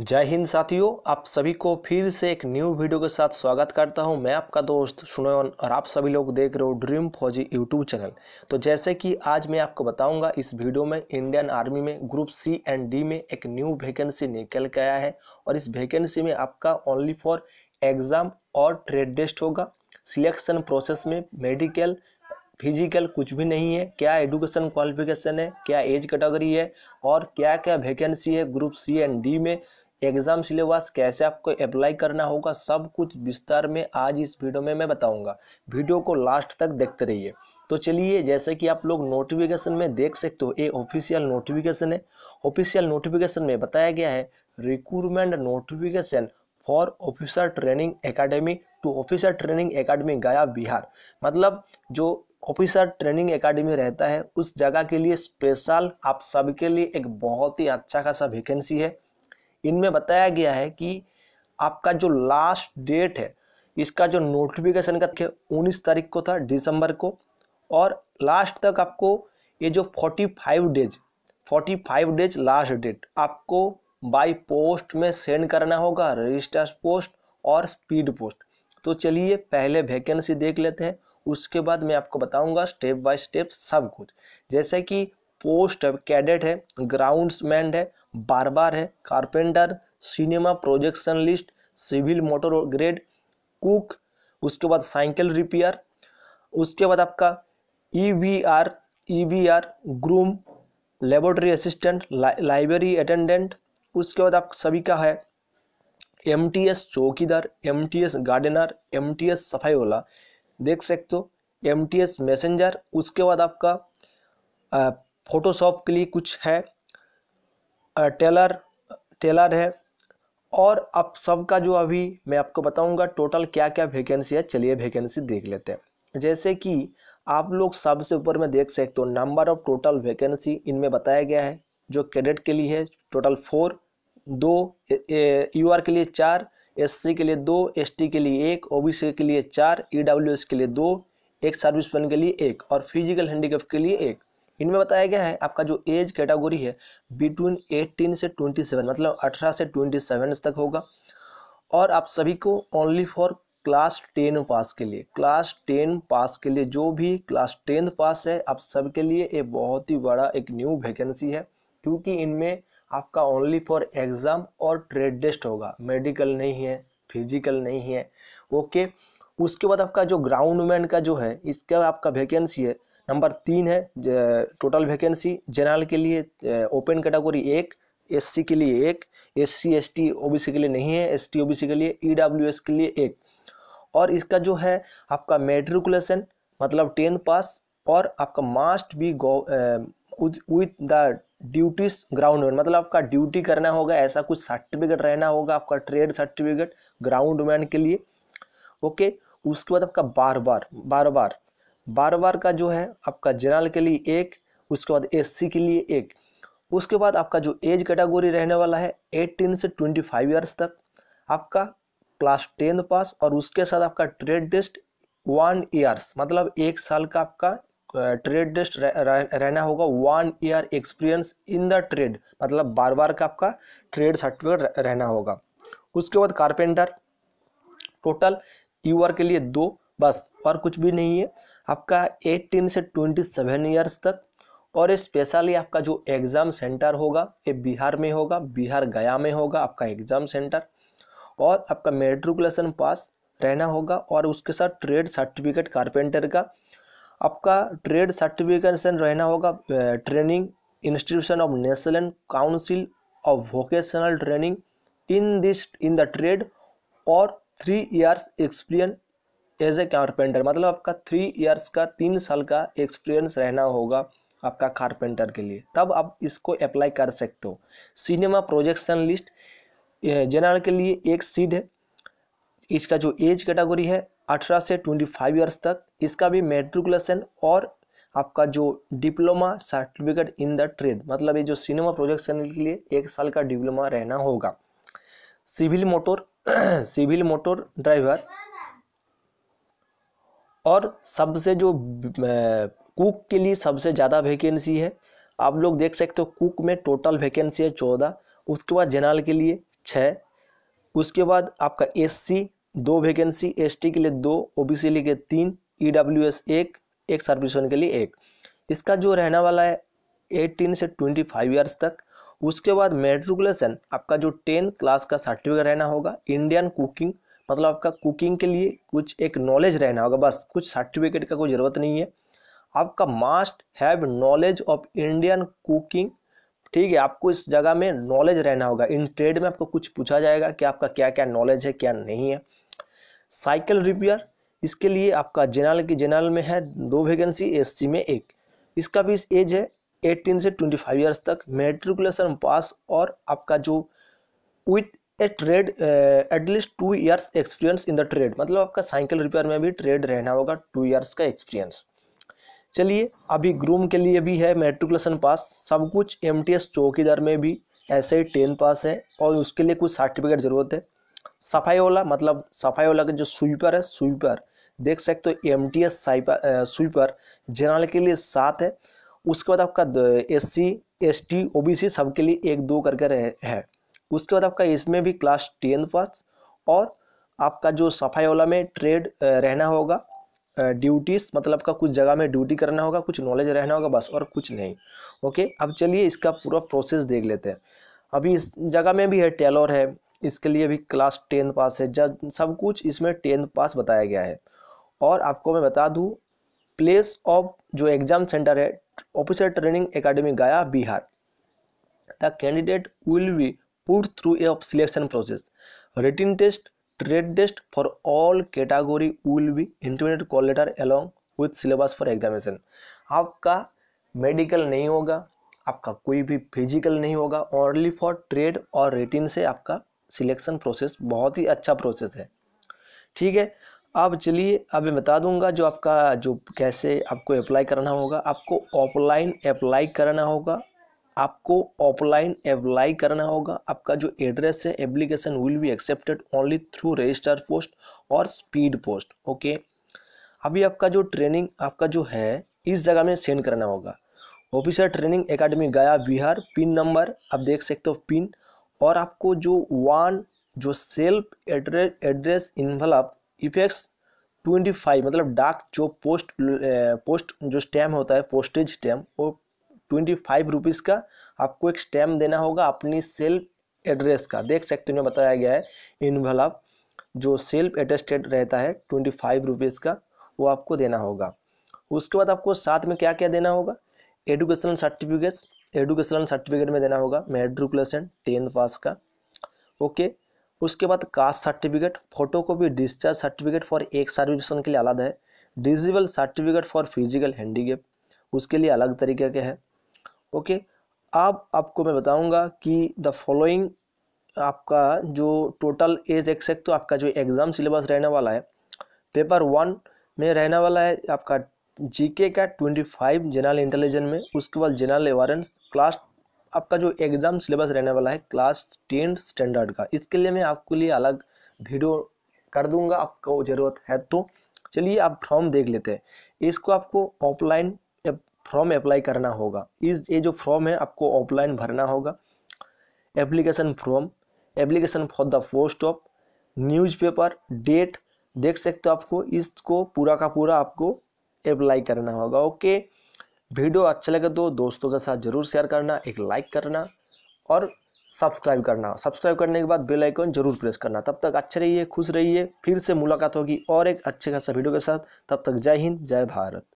जय हिंद साथियों आप सभी को फिर से एक न्यू वीडियो के साथ स्वागत करता हूं मैं आपका दोस्त सुनोयन और आप सभी लोग देख रहे हो ड्रीम फौजी यूट्यूब चैनल तो जैसे कि आज मैं आपको बताऊंगा इस वीडियो में इंडियन आर्मी में ग्रुप सी एंड डी में एक न्यू वैकेंसी निकल के आया है और इस वैकेंसी में आपका ओनली फॉर एग्ज़ाम और ट्रेड टेस्ट होगा सिलेक्शन प्रोसेस में मेडिकल फिजिकल कुछ भी नहीं है क्या एडुकेशन क्वालिफिकेशन है क्या एज कैटेगरी है और क्या क्या वैकेंसी है ग्रुप सी एंड डी में एग्ज़ाम सिलेबस कैसे आपको अप्लाई करना होगा सब कुछ विस्तार में आज इस वीडियो में मैं बताऊंगा वीडियो को लास्ट तक देखते रहिए तो चलिए जैसे कि आप लोग नोटिफिकेशन में देख सकते हो ये ऑफिशियल नोटिफिकेशन है ऑफिशियल नोटिफिकेशन में बताया गया है recruitment notification for officer training academy to officer training academy Gaya Bihar मतलब जो ऑफिसर ट्रेनिंग एकेडमी रहता है उस जगह के लिए स्पेशल आप सबके लिए एक बहुत ही अच्छा खासा वैकेंसी है इनमें बताया गया है कि आपका जो लास्ट डेट है इसका जो नोटिफिकेशन का उन्नीस तारीख को था दिसंबर को और लास्ट तक आपको ये जो forty five days forty five days last date आपको बाय पोस्ट में सेंड करना होगा रजिस्टर्स पोस्ट और स्पीड पोस्ट तो चलिए पहले वैकेंसी देख लेते हैं उसके बाद मैं आपको बताऊंगा स्टेप बाय स्टेप सब कुछ जैसे कि पोस्ट है कैडेट है ग्राउंडमैन है बारबार है carpenter cinema projectionist civil motor grade cook उसके बाद साइकिल रिपेयर उसके बाद आपका E V R E V R groom laboratory assistant library attendant उसके बाद आप सभी का है एम टी एस चौकीदार M T S gardener M T S सफाई वाला देख सकते हो एम टी एस मैसेंजर उसके बाद आपका फ़ोटोशॉप के लिए कुछ है टेलर टेलर है और आप सबका जो अभी मैं आपको बताऊंगा टोटल क्या क्या वैकेंसी है चलिए वैकेंसी देख लेते हैं जैसे कि आप लोग सबसे ऊपर में देख सकते हो नंबर ऑफ टोटल वैकेंसी इनमें बताया गया है जो कैडेट के लिए है टोटल फोर दो यू आर के लिए चार एस के लिए दो एस के लिए एक ओ के लिए चार ई e के लिए दो एक सर्विस मैन के लिए एक और फिजिकल हैंडीकैप के लिए एक इनमें बताया गया है आपका जो एज कैटेगोरी है बिटवीन 18 से 27 मतलब 18 से 27 तक होगा और आप सभी को only for class ten pass के लिए क्लास टेन पास के लिए जो भी क्लास टेंथ पास है आप सबके लिए ये बहुत ही बड़ा एक न्यू वैकेंसी है क्योंकि इनमें आपका ओनली फॉर एग्ज़ाम और ट्रेड टेस्ट होगा मेडिकल नहीं है फिजिकल नहीं है ओके उसके बाद आपका जो ग्राउंडमैन का जो है इसका आपका वैकेंसी है नंबर तीन है टोटल वैकेंसी जनरल के लिए ओपन कैटेगोरी एक एससी के लिए एक S C S T O B C के लिए नहीं है S T O B C के लिए ई डब्ल्यू एस के लिए एक और इसका जो है आपका मेट्रिकुलेशन मतलब टेंथ पास और आपका must be go with the duties ground man मतलब आपका ड्यूटी करना होगा ऐसा कुछ सर्टिफिकेट रहना होगा आपका ट्रेड सर्टिफिकेट ग्राउंड मैन के लिए ओके उसके बाद आपका बार बार बार बार बार बार का जो है आपका जनरल के लिए एक उसके बाद एससी के लिए एक उसके बाद आपका जो एज कैटेगोरी रहने वाला है 18 से 25 ईयर्स तक आपका क्लास टेंथ पास और उसके साथ आपका ट्रेड टेस्ट वन ईयर्स मतलब एक साल का आपका ट्रेड टेस्ट रहना होगा one year experience in the trade मतलब बार बार का आपका ट्रेड सर्टिफिकेट रहना होगा उसके बाद कारपेंटर टोटल यूआर के लिए दो बस और कुछ भी नहीं है आपका 18 से 27 ईयर्स तक और स्पेशली आपका जो एग्ज़ाम सेंटर होगा ये बिहार में होगा बिहार गया में होगा आपका एग्ज़ाम सेंटर और आपका मेट्रिकुलेशन पास रहना होगा और उसके साथ ट्रेड सर्टिफिकेट कारपेंटर का आपका ट्रेड सर्टिफिकेशन रहना होगा training institution of national council of vocational training in this in the trade और three years experience as a carpenter मतलब आपका थ्री ईयर्स का तीन साल का एक्सपीरियंस रहना होगा आपका कारपेंटर के लिए तब आप इसको अप्लाई कर सकते हो सिनेमा प्रोजेक्शन लिस्ट जनरल के लिए एक सीड है इसका जो एज कैटेगरी है 18 से 25 ईयर्स तक इसका भी मेट्रिकुलेशन और आपका जो diploma certificate in the trade मतलब ये जो सिनेमा प्रोजेक्शन के लिए एक साल का डिप्लोमा रहना होगा civil motor civil motor driver और सबसे जो कुक के लिए सबसे ज़्यादा वैकेंसी है आप लोग देख सकते हो कुक में टोटल वैकेंसी है चौदह उसके बाद जनरल के लिए छः उसके बाद आपका एससी दो वैकेंसी एसटी के लिए दो ओबीसी के लिए तीन ईडब्ल्यूएस e एक एक सर्विसमैन के लिए एक इसका जो रहने वाला है एटीन से ट्वेंटी फाइव ईयर्स तक उसके बाद मेट्रिकुलेशन आपका जो टेंथ क्लास का सर्टिफिकेट रहना होगा इंडियन कुकिंग मतलब आपका कुकिंग के लिए कुछ एक नॉलेज रहना होगा बस कुछ सर्टिफिकेट का कोई ज़रूरत नहीं है आपका must have knowledge of Indian cooking ठीक है आपको इस जगह में नॉलेज रहना होगा इन ट्रेड में आपको कुछ पूछा जाएगा कि आपका क्या क्या नॉलेज है क्या नहीं है साइकिल रिपेयर इसके लिए आपका जनरल की जनरल में है दो वैकेंसी एससी में एक इसका भी एज है 18 से 25 इयर्स तक मेट्रिकुलेशन पास और आपका जो with a trade at least two years experience in the trade मतलब आपका साइकिल रिपेयर में भी ट्रेड रहना होगा टू ईयर्स का एक्सपीरियंस चलिए अभी ग्रूम के लिए भी है मेट्रिकुलेशन पास सब कुछ एम टी एस चौकीदार में भी ऐसे ही टेन पास है और उसके लिए कुछ सर्टिफिकेट ज़रूरत है सफाई वाला मतलब सफाई वाला का जो स्वीपर है स्वीपर देख सकते हो M T S sweeper general के लिए सात है उसके बाद आपका S C S T O B C सबके लिए एक दो करके रहे है उसके बाद आपका इसमें भी क्लास टेन पास और आपका जो सफाई वाला में ट्रेड रहना होगा ड्यूटीज मतलब का कुछ जगह में ड्यूटी करना होगा कुछ नॉलेज रहना होगा बस और कुछ नहीं ओके अब चलिए इसका पूरा प्रोसेस देख लेते हैं अभी इस जगह में भी है टेलर है इसके लिए भी क्लास टेंथ पास है जब सब कुछ इसमें टेंथ पास बताया गया है और आपको मैं बता दूँ प्लेस ऑफ जो एग्ज़ाम सेंटर है officer training academy Gaya Bihar the candidate will be put through a selection process written test trade test for all category will be intermediate call letter along with syllabus for examination आपका medical नहीं होगा आपका कोई भी physical नहीं होगा only for trade और रेटिन से आपका सिलेक्शन प्रोसेस बहुत ही अच्छा प्रोसेस है ठीक है अब चलिए अब मैं बता दूंगा जो आपका जो कैसे आपको अप्लाई करना होगा आपको ऑफलाइन अप्लाई करना होगा आपको ऑफलाइन अप्लाई करना होगा आपका जो एड्रेस है application will be accepted only through register post और स्पीड पोस्ट ओके अभी आपका जो ट्रेनिंग आपका जो है इस जगह में सेंड करना होगा officer training academy Gaya Bihar pin number आप देख सकते हो पिन और आपको जो वन जो self address address envelope effects twenty five मतलब डाक जो पोस्ट पोस्ट eh, जो स्टैम्प होता है पोस्टेज स्टैम्प वो ट्वेंटी फाइव रुपीज़ का आपको एक स्टैम्प देना होगा अपनी सेल्फ एड्रेस का देख सकते हो बताया गया है इनवलाप जो सेल्फ एटेस्टेड रहता है ट्वेंटी फाइव रुपीज़ का वो आपको देना होगा उसके बाद आपको साथ में क्या क्या देना होगा एडुकेशनल सर्टिफिकेट्स एडुकेशनल सर्टिफिकेट में देना होगा मेट्रिकुलेशन टेंथ पास का ओके उसके बाद caste certificate photo copy discharge certificate for एक सर्विसन के लिए अलग है disable certificate for physical handicap उसके लिए अलग तरीके के हैं ओके अब आपको मैं बताऊंगा कि द फॉलोइंग आपका जो टोटल एज एक्सेक्ट तो आपका जो एग्ज़ाम सिलेबस रहने वाला है पेपर वन में रहने वाला है आपका जीके का ट्वेंटी फाइव जनरल इंटेलिजेंस में उसके बाद जनरल एवारेंस क्लास आपका जो एग्ज़ाम सिलेबस रहने वाला है क्लास टेन स्टैंडर्ड का इसके लिए मैं आपके लिए अलग वीडियो कर दूंगा आपको ज़रूरत है तो चलिए आप फॉर्म देख लेते हैं इसको आपको ऑफलाइन फॉर्म अप्लाई करना होगा इस ये जो फॉर्म है आपको ऑफलाइन भरना होगा application form application for the post of newspaper date देख सकते हो आपको इसको पूरा का पूरा आपको अप्लाई करना होगा ओके वीडियो अच्छा लगे तो दोस्तों के साथ जरूर शेयर करना एक लाइक करना और सब्सक्राइब करना सब्सक्राइब करने के बाद बेल आइकन जरूर प्रेस करना तब तक अच्छे रहिए खुश रहिए फिर से मुलाकात होगी और एक अच्छे खासा वीडियो के साथ तब तक जय हिंद जय भारत